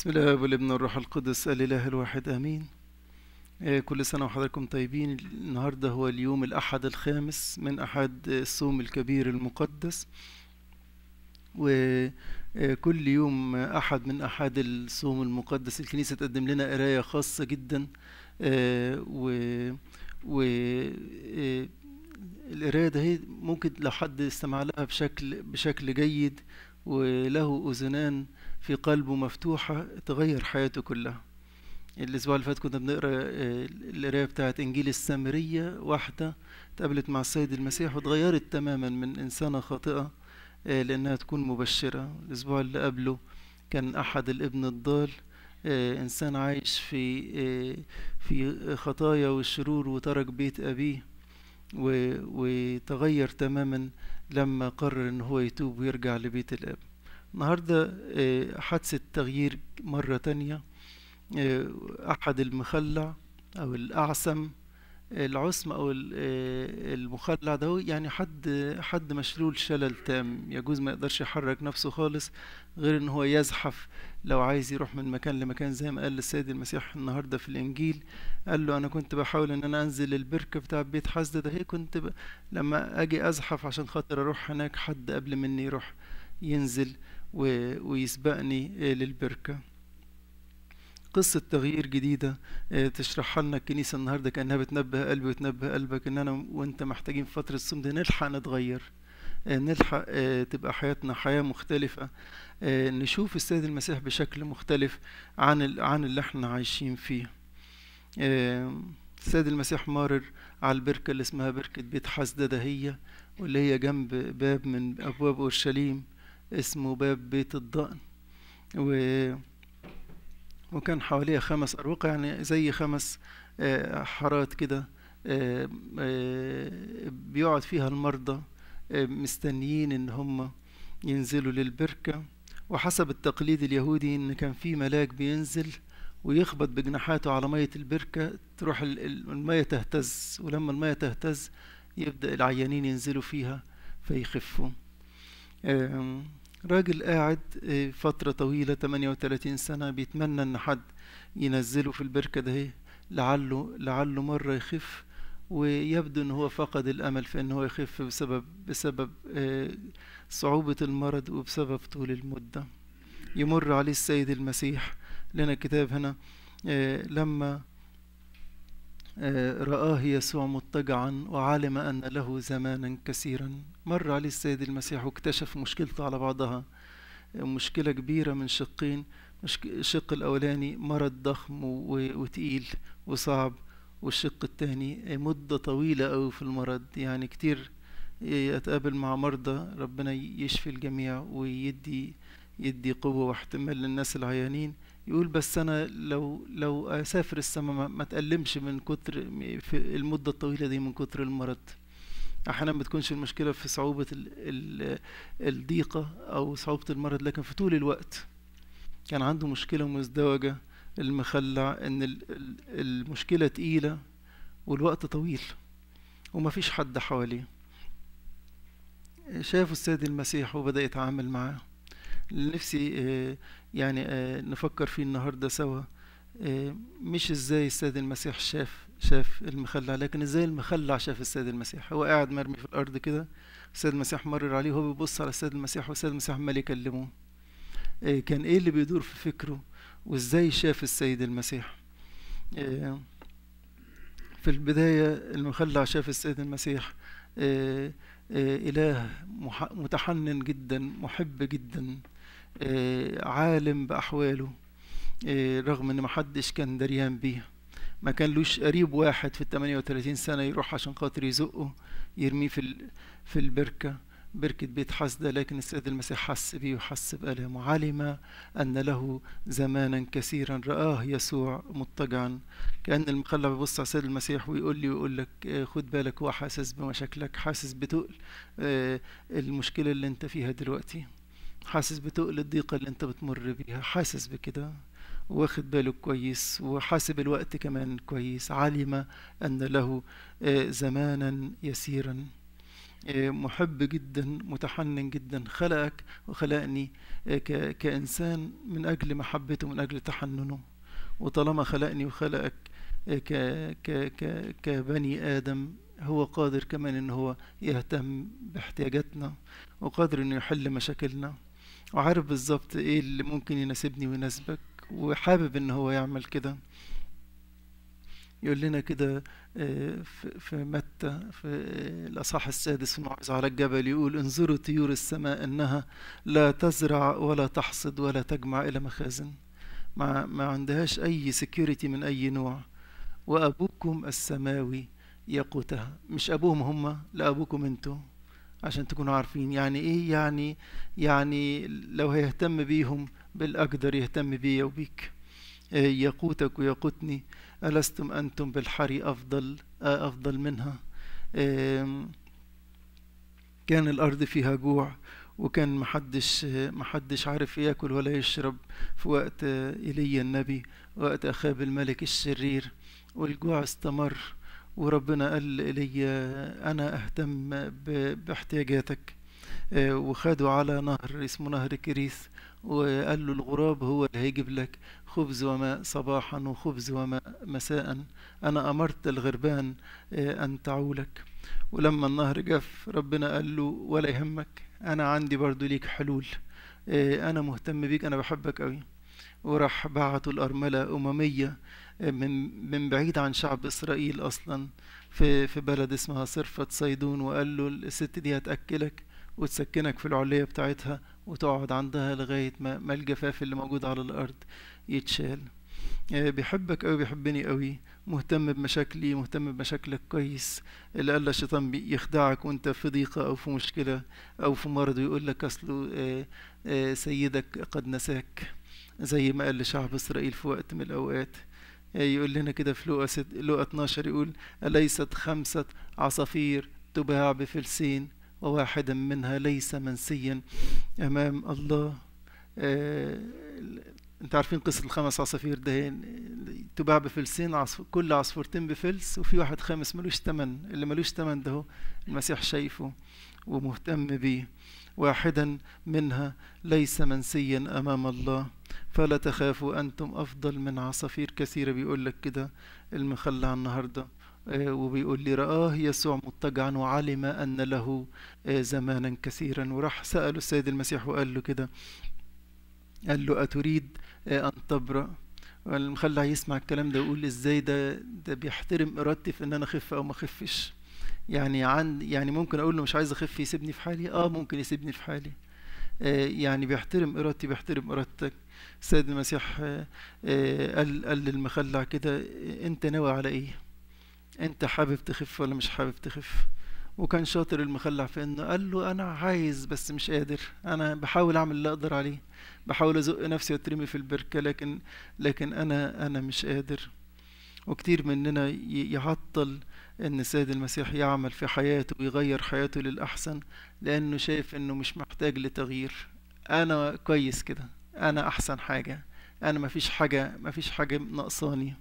بسم الله والابن والروح القدس الإله الواحد آمين إيه، كل سنة وحضراتكم طيبين النهاردة هو اليوم الأحد الخامس من أحد الصوم الكبير المقدس وكل إيه، يوم أحد من أحد الصوم المقدس الكنيسة تقدم لنا قراية خاصة جدا إيه، و و القراية ده ممكن لو حد استمع لها بشكل بشكل جيد وله أذنان في قلبه مفتوحة تغير حياته كلها الأسبوع اللي فات كنا بنقرأ آه، القراية بتاعت إنجيل السامرية واحدة تقابلت مع السيد المسيح وتغيرت تماما من إنسانة خاطئة آه، لأنها تكون مبشرة الأسبوع اللي قبله كان أحد الابن الضال آه، إنسان عايش في في خطايا والشرور وترك بيت أبيه وتغير تماما لما قرر ان هو يتوب ويرجع لبيت الاب النهاردة آه، حادثة تغيير مرة تانية آه، أحد المخلع أو الأعسم العصم او آه، المخلع ده يعني حد حد مشلول شلل تام يجوز ما يقدرش يحرك نفسه خالص غير ان هو يزحف لو عايز يروح من مكان لمكان زي ما قال السيد المسيح النهارده في الانجيل قال له انا كنت بحاول ان انا انزل البركه بتاع بيت حزد ده هي كنت ب... لما اجي ازحف عشان خاطر اروح هناك حد قبل مني يروح ينزل و... ويسبقني للبركه قصة تغيير جديدة آه، تشرحها لنا الكنيسة النهاردة كأنها بتنبه قلبي وتنبه قلبك إن أنا وأنت محتاجين فترة دي نلحق نتغير آه، نلحق آه، تبقى حياتنا حياة مختلفة نشوف السيد المسيح بشكل مختلف عن عن اللي احنا عايشين فيه السيد المسيح مارر على البركة اللي اسمها بركة بيت حسدة ده هي واللي هي جنب باب من أبواب أورشليم اسمه باب بيت الضأن و وكان حواليها خمس أروقة يعني زي خمس آه، حارات كده آه، آه، بيقعد فيها المرضى مستنيين إن هم ينزلوا للبركة وحسب التقليد اليهودي إن كان في ملاك بينزل ويخبط بجناحاته على مية البركة تروح المية تهتز ولما المية تهتز يبدأ العيانين ينزلوا فيها فيخفوا راجل قاعد آه، فترة طويلة 38 سنة بيتمنى إن حد ينزله في البركة ده لعله لعله مرة يخف ويبدو إن هو فقد الأمل في إن هو يخف بسبب بسبب آه، صعوبة المرض وبسبب طول المدة يمر عليه السيد المسيح لنا كتاب هنا آه، لما رآه يسوع مضطجعا وعلم أن له زمانا كثيرا مر عليه السيد المسيح واكتشف مشكلته على بعضها مشكلة كبيرة من شقين الشق الأولاني مرض ضخم وتقيل وصعب والشق الثاني مدة طويلة أوي في المرض يعني كتير أتقابل مع مرضى ربنا يشفي الجميع ويدي يدي قوة واحتمال للناس العيانين يقول بس أنا لو لو أسافر السماء ما تألمش من كتر في المدة الطويلة دي من كتر المرض احيانا ما تكونش المشكله في صعوبه ال ال الضيقه او صعوبه المرض لكن في طول الوقت كان عنده مشكله مزدوجه المخلع ان المشكله تقيله والوقت طويل ومفيش حد حواليه شافوا السيد المسيح وبدأ يتعامل معاه نفسي آه، يعني آه، نفكر فيه النهاردة سوا آه، مش ازاي السيد المسيح شاف شاف المخلع لكن ازاي المخلع شاف السيد المسيح هو قاعد مرمي في الارض كده السيد المسيح مرر عليه وهو بيبص على السيد المسيح والسيد المسيح عمال يكلمه إيه كان ايه اللي بيدور في فكره وازاي شاف السيد المسيح إيه في البداية المخلع شاف السيد المسيح إيه, إيه، إله متحنن جدا محب جدا إيه، عالم بأحواله إيه، رغم إن محدش كان دريان بيه ما كان لوش قريب واحد في التمانية وتلاتين سنة يروح عشان خاطر يزقه يرميه في في البركة بركة بيت حسدة لكن السيد المسيح حس بيه وحس بألم وعلم أن له زمانا كثيرا رآه يسوع مضطجعا كأن المخلع بيبص على السيد المسيح ويقول لي ويقول لك إيه، خد بالك هو حاسس بمشاكلك حاسس بتقل آه، المشكلة اللي انت فيها دلوقتي حاسس بتقل الضيقة اللي انت بتمر بيها حاسس بكده واخد باله كويس وحاسب الوقت كمان كويس علم أن له آه، زمانا يسيرا آه، محب جدا متحنن جدا خلقك وخلقني آه، كإنسان من أجل محبته من أجل تحننه وطالما خلقني وخلقك ك ك ك كبني آدم هو قادر كمان إن هو يهتم باحتياجاتنا وقادر إنه يحل مشاكلنا وعارف بالظبط إيه اللي ممكن يناسبني ويناسبك وحابب ان هو يعمل كده يقول لنا كده آه، في متى في الأصحاح السادس في على الجبل يقول انظروا طيور السماء إنها لا تزرع ولا تحصد ولا تجمع إلى مخازن ما, ما عندهاش أي سكيورتي من أي نوع وأبوكم السماوي يقوتها مش أبوهم هم لا أبوكم انتم عشان تكونوا عارفين يعني إيه يعني يعني لو هيهتم بيهم بل أقدر يهتم بيا وبيك إيه، يقوتك ويقوتني ألستم أنتم بالحري أفضل آه، أفضل منها إيه، كان الأرض فيها جوع وكان محدش محدش عارف ياكل ولا يشرب في وقت ايليا آه، النبي وقت اخاب الملك الشرير والجوع استمر وربنا قال إلي أنا أهتم باحتياجاتك إيه، وخدوا على نهر اسمه نهر كريس وقال له الغراب هو اللي هيجيب لك خبز وماء صباحا وخبز وماء مساء أنا أمرت الغربان آه، أن تعولك ولما النهر جف ربنا قال له ولا يهمك أنا عندي برضو ليك حلول آه، أنا مهتم بيك أنا بحبك أوي وراح بعته الأرملة أممية آه، من من بعيد عن شعب إسرائيل أصلا في في بلد اسمها صرفة صيدون وقال له الست دي هتأكلك وتسكنك في العلية بتاعتها وتقعد عندها لغاية ما, ما الجفاف اللي موجود على الأرض يتشال آه، بيحبك أوي بيحبني أوي مهتم بمشاكلي مهتم بمشاكلك كويس اللي قال الشيطان يخدعك وانت في ضيقة أو في مشكلة أو في مرض ويقول لك أصله آه، آه، سيدك قد نساك زي ما قال لشعب إسرائيل في وقت من الأوقات يقول لنا كده في لقا, لقا 12 يقول أليست خمسة عصافير تباع بفلسين وواحدا منها ليس منسيا أمام الله آه، انت عارفين قصة الخمس عصافير ده تباع بفلسين عصف... كل عصفورتين بفلس وفي واحد خامس ملوش تمن اللي ملوش تمن ده المسيح شايفه ومهتم بيه واحدا منها ليس منسيا أمام الله فلا تخافوا أنتم أفضل من عصافير كثيرة بيقول لك كده المخلع النهارده آه، وبيقول لي رآه يسوع مضطجعا وعلم أن له آه، زمانا كثيرا وراح سأله السيد المسيح وقال له كده قال له أتريد آه، أن تبرأ المخلع يسمع الكلام ده ويقول ازاي ده ده بيحترم ارادتي في ان انا اخف او ما اخفش يعني عن يعني ممكن اقول له مش عايز اخف يسيبني في حالي اه ممكن يسيبني في حالي يعني بيحترم ارادتي بيحترم ارادتك السيد المسيح قال قال للمخلع كده انت ناوي على ايه انت حابب تخف ولا مش حابب تخف وكان شاطر المخلع في انه قال له انا عايز بس مش قادر انا بحاول اعمل اللي اقدر عليه بحاول ازق نفسي واترمي في البركه لكن لكن انا انا مش قادر وكتير مننا يعطل ان السيد المسيح يعمل في حياته ويغير حياته للاحسن لانه شايف انه مش محتاج لتغيير انا كويس كده انا احسن حاجه انا مفيش حاجه مفيش حاجه ناقصاني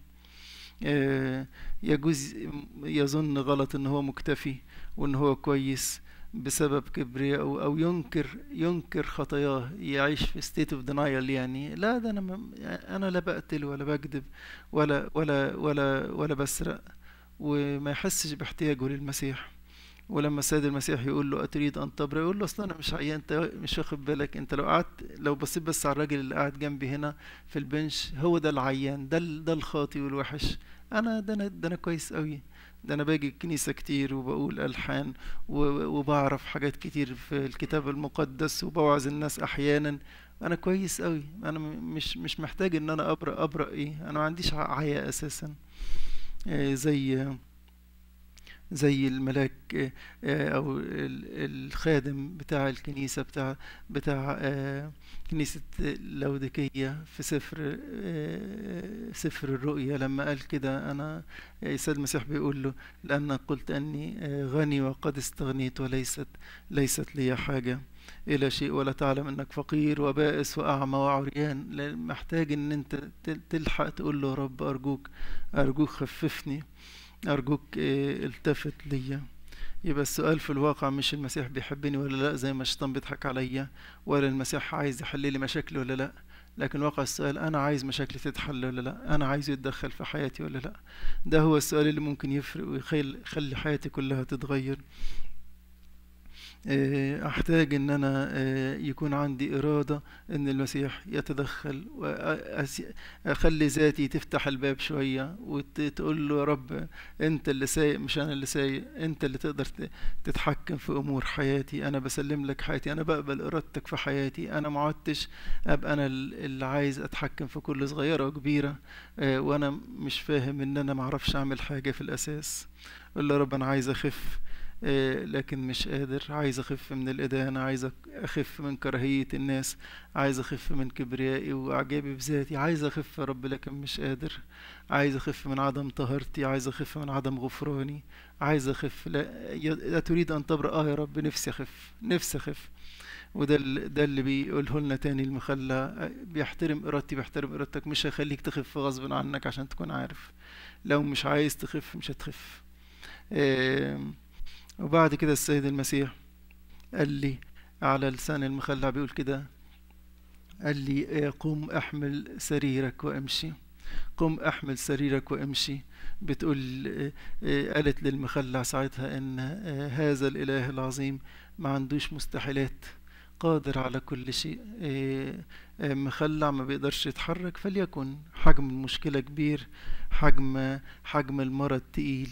آه، يجوز يظن غلط ان هو مكتفي وان هو كويس بسبب كبرياء او ينكر ينكر خطاياه يعيش في ستيت اوف دينايل يعني لا ده انا انا لا بقتل ولا بكذب ولا ولا ولا ولا بسرق وما يحسش باحتياجه للمسيح ولما السيد المسيح يقول له أتريد أن تبرأ يقول له أصلا أنا مش عيان أنت مش واخد بالك أنت لو قعدت لو بصيت بس على الراجل اللي قاعد جنبي هنا في البنش هو ده العيان ده ده الخاطي والوحش أنا ده أنا ده أنا كويس أوي ده أنا باجي الكنيسة كتير وبقول ألحان وبعرف حاجات كتير في الكتاب المقدس وبوعظ الناس أحيانا أنا كويس أوي أنا مش مش محتاج إن أنا أبرأ أبرأ إيه أنا ما عنديش عيا أساسا آه، زي زي الملاك آه، آه، او الخادم بتاع الكنيسه بتاع بتاع آه، كنيسه لوديكيه في سفر سفر الرؤيا لما قال كده انا السيد المسيح بيقول له لان قلت اني غني وقد استغنيت وليست ليست لي حاجه إلى شيء ولا تعلم إنك فقير وبائس وأعمى وعريان محتاج إن أنت تلحق تقول له رب أرجوك أرجوك خففني أرجوك آه، التفت ليا يبقى السؤال في الواقع مش المسيح بيحبني ولا لا زي ما الشيطان بيضحك عليا ولا المسيح عايز يحل لي مشاكلي ولا لا لكن واقع السؤال انا عايز مشاكلي تتحل ولا لا انا عايز يتدخل في حياتي ولا لا ده هو السؤال اللي ممكن يفرق ويخلي حياتي كلها تتغير آه، احتاج ان انا آه، يكون عندي اراده ان المسيح يتدخل واخلي ذاتي تفتح الباب شويه وتقول له يا رب انت اللي سايق مش انا اللي سايق انت اللي تقدر تتحكم في امور حياتي انا بسلم لك حياتي انا بقبل ارادتك في حياتي انا ما عدتش ابقى انا اللي عايز اتحكم في كل صغيره وكبيره آه، وانا مش فاهم ان انا ما اعرفش اعمل حاجه في الاساس قل له يا رب انا عايز اخف إيه، لكن مش قادر عايز اخف من الادانه عايز اخف من كراهيه الناس عايز اخف من كبريائي واعجابي بذاتي عايز اخف يا رب لكن مش قادر عايز اخف من عدم طهارتي عايز اخف من عدم غفراني عايز اخف لا, لا تريد ان تبرأ اه يا رب نفسي اخف نفسي اخف وده ده اللي بيقوله لنا تاني المخلى بيحترم ارادتي بيحترم ارادتك مش هيخليك تخف غصب عنك عشان تكون عارف لو مش عايز تخف مش هتخف إيه وبعد كده السيد المسيح قال لي على لسان المخلع بيقول كده قال لي إيه، قم احمل سريرك وامشي قم احمل سريرك وامشي بتقول إيه، إيه، قالت للمخلع ساعتها ان هذا الاله العظيم ما عندوش مستحيلات قادر على كل شيء إيه، إيه، مخلع ما بيقدرش يتحرك فليكن حجم المشكلة كبير حجم حجم المرض تقيل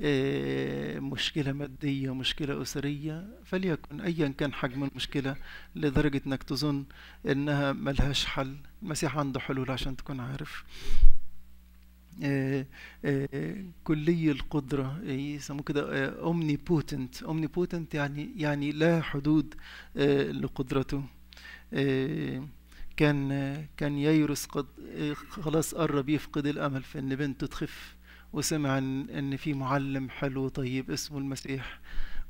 إيه، مشكلة مادية مشكلة أسرية فليكن أيا كان حجم المشكلة لدرجة إنك تظن إنها ملهاش حل المسيح عنده حلول عشان تكون عارف آه، آه، كلي القدرة آه، يسموه كده أومني بوتنت أومني بوتنت يعني يعني لا حدود لقدرته كان كان ييروس قد خلاص قرب يفقد الأمل في إن بنته تخف وسمع إن, إن في معلم حلو طيب اسمه المسيح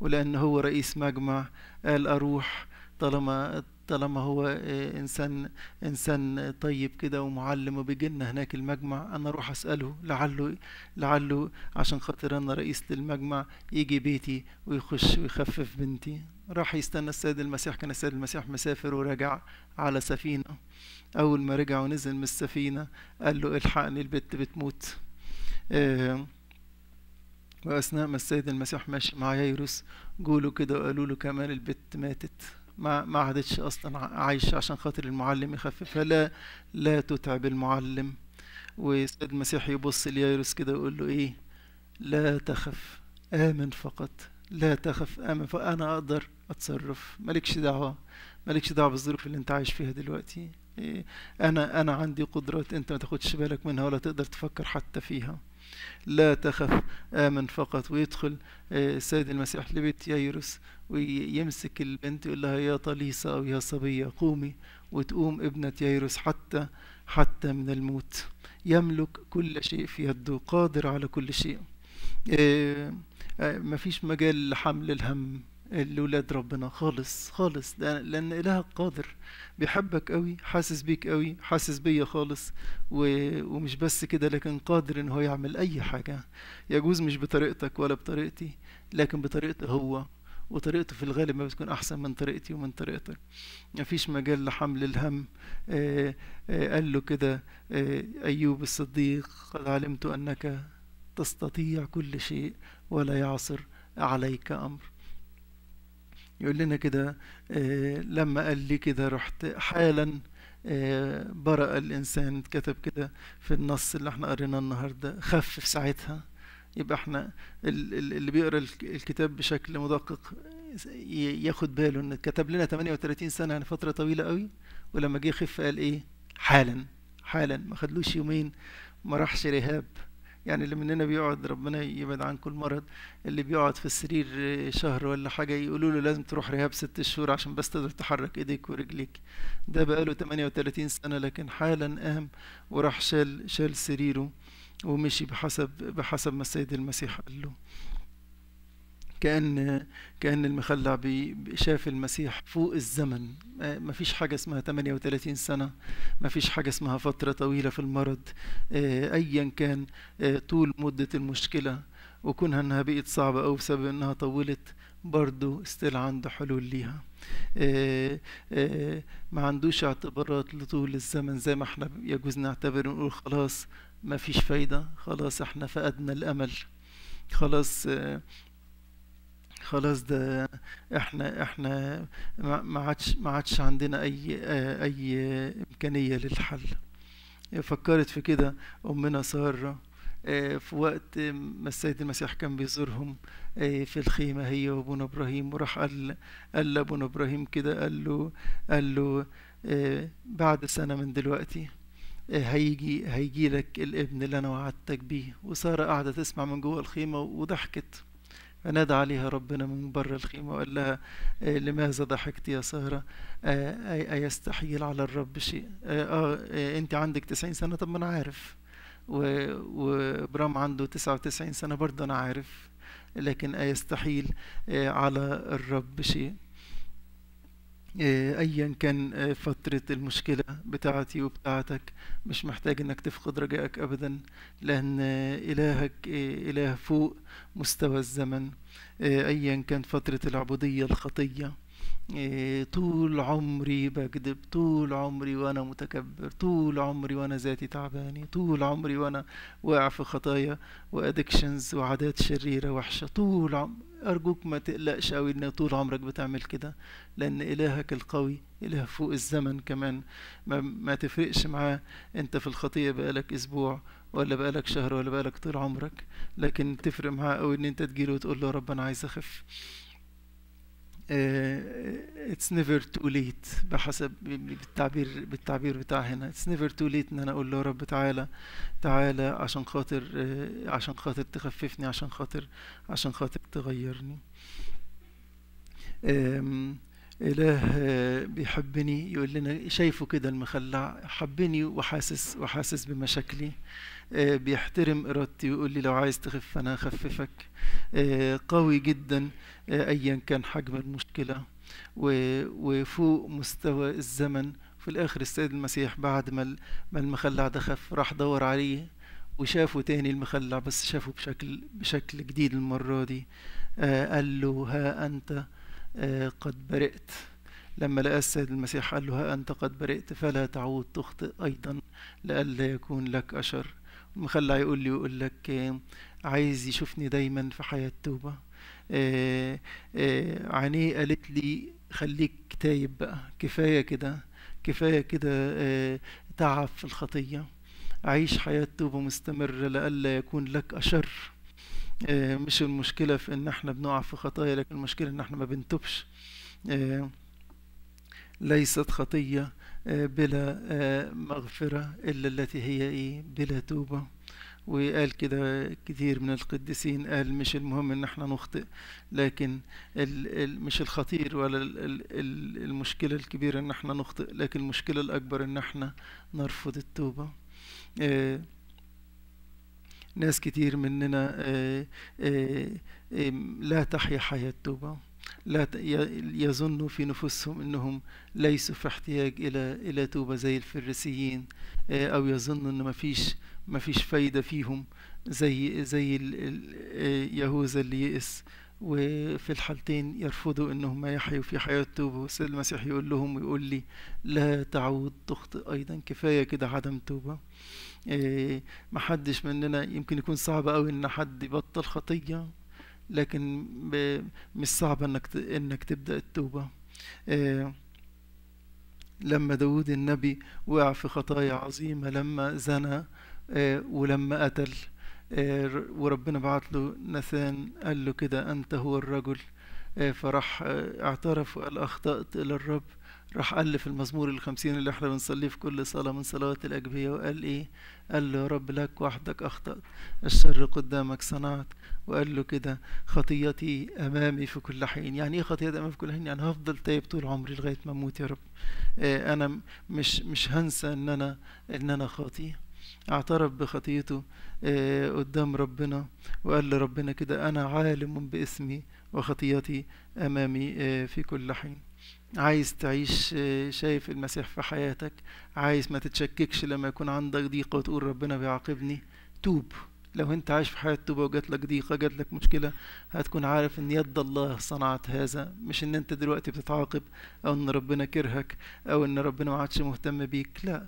ولأن هو رئيس مجمع قال أروح طالما طالما هو آه، انسان انسان طيب كده ومعلم وبيجي هناك المجمع انا اروح اساله لعله لعله عشان خاطر انا رئيس للمجمع يجي بيتي ويخش ويخفف بنتي راح يستنى السيد المسيح كان السيد المسيح مسافر ورجع على سفينه اول ما رجع ونزل من السفينه قال له الحقني البت بتموت آه واثناء ما السيد المسيح ماشي مع ييروس قولوا كده وقالوا له كمان البت ماتت ما ما عادتش اصلا عايشه عشان خاطر المعلم يخففها لا لا تتعب المعلم والسيد المسيح يبص ليايروس كده ويقول له ايه لا تخف امن فقط لا تخف امن فانا اقدر اتصرف مالكش دعوه مالكش دعوه بالظروف اللي انت عايش فيها دلوقتي إيه انا انا عندي قدرات انت ما تاخدش بالك منها ولا تقدر تفكر حتى فيها لا تخف آمن فقط ويدخل السيد آه، المسيح لبيت ييروس ويمسك البنت يقول لها يا طليسة أو يا صبية قومي وتقوم ابنة ييروس حتى حتى من الموت يملك كل شيء في يده قادر على كل شيء آه، آه، مفيش مجال لحمل الهم لولاد ربنا خالص خالص لأن إله قادر بيحبك قوي حاسس بيك قوي حاسس بيا خالص و... ومش بس كده لكن قادر ان هو يعمل اي حاجة يجوز مش بطريقتك ولا بطريقتي لكن بطريقته هو وطريقته في الغالب ما بتكون احسن من طريقتي ومن طريقتك مفيش مجال لحمل الهم آآ آه، آآ آه، قال له كده آه، ايوب الصديق قد علمت انك تستطيع كل شيء ولا يعصر عليك امر يقول لنا كده آه، لما قال لي كده رحت حالا آه، برأ الإنسان كتب كده في النص اللي احنا قريناه النهاردة خفف ساعتها يبقى احنا اللي بيقرا الكتاب بشكل مدقق ياخد باله ان كتب لنا 38 سنه يعني فتره طويله قوي ولما جه خف قال ايه حالا حالا ما خدلوش يومين ما راحش رهاب يعني اللي مننا بيقعد ربنا يبعد عن كل مرض اللي بيقعد في السرير شهر ولا حاجة يقولوا له لازم تروح رهاب ست شهور عشان بس تقدر تحرك ايديك ورجليك ده بقاله 38 سنة لكن حالا قام وراح شال شال سريره ومشي بحسب بحسب ما السيد المسيح قال له كان كان المخلع شاف المسيح فوق الزمن ما فيش حاجة اسمها 38 سنة ما فيش حاجة اسمها فترة طويلة في المرض آه، أيا كان آه، طول مدة المشكلة وكونها انها بقت صعبة أو بسبب انها طولت برضو استيل عنده حلول ليها آآ آه، آآ ما عندوش اعتبارات لطول الزمن زي ما احنا يجوز نعتبر ونقول خلاص ما فيش فايدة خلاص احنا فقدنا الأمل خلاص خلاص ده احنا احنا ما عادش ما عادش عندنا اي اي امكانيه للحل فكرت في كده امنا ساره آه، في وقت ما السيد المسيح كان بيزورهم آه، في الخيمة هي وابونا إبراهيم وراح قال قال لابونا إبراهيم كده قال له قال له آه، بعد سنة من دلوقتي هيجي هيجي لك الابن اللي أنا وعدتك بيه وسارة قاعدة تسمع من جوه الخيمة وضحكت فنادى عليها ربنا من بر الخيمة وقال لها آه، لماذا ضحكت يا سهرة آه، أيستحيل على الرب شيء آه،, آه أنت عندك تسعين سنة طب ما أنا عارف وبرام عنده تسعة وتسعين سنة برضه أنا عارف لكن أيستحيل على الرب شيء إيه، ايا كان إيه، فترة المشكلة بتاعتي وبتاعتك مش محتاج انك تفقد رجائك ابدا لان الهك إيه، اله فوق مستوى الزمن ايا كان فترة العبودية الخطية إيه، طول عمري بكذب طول عمري وانا متكبر طول عمري وانا ذاتي تعباني طول عمري وانا واقع في خطايا وادكشنز وعادات شريرة وحشة طول عم ارجوك ما تقلقش قوي ان طول عمرك بتعمل كده لان الهك القوي اله فوق الزمن كمان ما, ما تفرقش معاه انت في الخطية بقالك اسبوع ولا بقالك شهر ولا بقالك طول عمرك لكن تفرق معاه قوي ان انت تجيله وتقول له رب انا عايز اخف اتس نيفر تو ليت بحسب بالتعبير بالتعبير بتاع هنا اتس نيفر تو ليت ان انا اقول له رب تعالى تعالى عشان خاطر uh, عشان خاطر تخففني عشان خاطر عشان خاطر تغيرني um, إله بيحبني يقول لنا شايفه كده المخلع حبني وحاسس وحاسس بمشاكلي آه، بيحترم إرادتي ويقول لي لو عايز تخف أنا أخففك آه، قوي جدا آه، أيا كان حجم المشكلة وفوق مستوى الزمن في الآخر السيد المسيح بعد ما المخلع ده خف راح دور عليه وشافه تاني المخلع بس شافه بشكل بشكل جديد المرة دي قال له ها أنت آه، قد برئت لما لقى السيد المسيح قال له ها أنت قد برئت فلا تعود تخطئ أيضا لئلا يكون لك أشر مخلع يقول لي يقول لك عايز يشوفني دايما في حياة توبة آه، آه، عينيه قالت لي خليك تايب بقى كفاية كده كفاية كده تعب في الخطية عيش حياة توبة مستمرة لئلا يكون لك أشر آه، مش المشكلة في ان احنا بنقع في خطايا لكن المشكلة ان احنا ما بنتوبش آه، ليست خطية آه، بلا مغفرة إلا التي هي إيه بلا توبة وقال كده كتير من القديسين قال مش المهم ان احنا نخطئ لكن ال الـ مش الخطير ولا ال ال المشكلة الكبيرة ان احنا نخطئ لكن المشكلة الأكبر ان احنا نرفض التوبة ناس كتير مننا آه، آه، لا تحيا حياة توبة لا يظنوا في نفوسهم انهم ليسوا في احتياج الى الى توبه زي الفريسيين آه، او يظنوا ان مفيش مفيش فايده فيهم زي زي يهوذا اللي يئس وفي الحالتين يرفضوا انهم يحيوا في حياة توبة والسيد المسيح يقول لهم ويقول لي لا تعود تخطئ ايضا كفاية كده عدم توبة إيه، محدش مننا يمكن يكون صعب قوي ان حد يبطل خطية لكن مش صعب انك انك تبدأ التوبة إيه، لما داود النبي وقع في خطايا عظيمة لما زنى إيه، ولما قتل آه، وربنا بعت له نسان قال له كده أنت هو الرجل آه، فراح آه، اعترف وقال أخطأت إلى الرب راح في المزمور الخمسين اللي احنا بنصليه في كل صلاة من صلوات الأجبية وقال إيه؟ قال له يا رب لك وحدك أخطأت الشر قدامك صنعت وقال له كده خطيتي أمامي في كل حين يعني إيه خطيتي أمامي في كل حين؟ يعني هفضل تايب طول عمري لغاية ما أموت يا رب أنا مش مش هنسى إن أنا إن أنا خاطي اعترف بخطيته آه، قدام ربنا وقال لربنا كده أنا عالم باسمي وخطيتي أمامي آه، في كل حين عايز تعيش آه، شايف المسيح في حياتك عايز ما تتشككش لما يكون عندك ضيقة وتقول ربنا بيعاقبني توب لو انت عايش في حياة توبة وجات لك ضيقة جات لك مشكلة هتكون عارف ان يد الله صنعت هذا مش ان انت دلوقتي بتتعاقب او ان ربنا كرهك او ان ربنا ما عادش مهتم بيك لا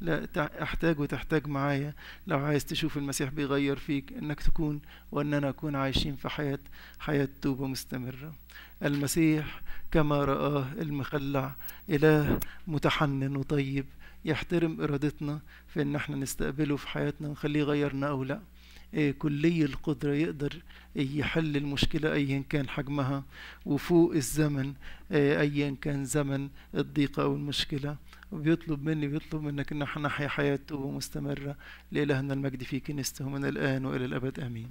لا احتاج وتحتاج معايا لو عايز تشوف المسيح بيغير فيك انك تكون واننا نكون عايشين في حياة حياة توبة مستمرة المسيح كما رآه المخلع إله متحنن وطيب يحترم إرادتنا في إن إحنا نستقبله في حياتنا ونخليه يغيرنا أو لأ إيه كلي القدرة يقدر يحل المشكلة أيا كان حجمها وفوق الزمن إيه أيا كان زمن الضيقة أو المشكلة بيطلب مني بيطلب منك ان احنا نحيا حياة توبة مستمرة لإلهنا المجد في كنيسته من الآن وإلى الأبد آمين.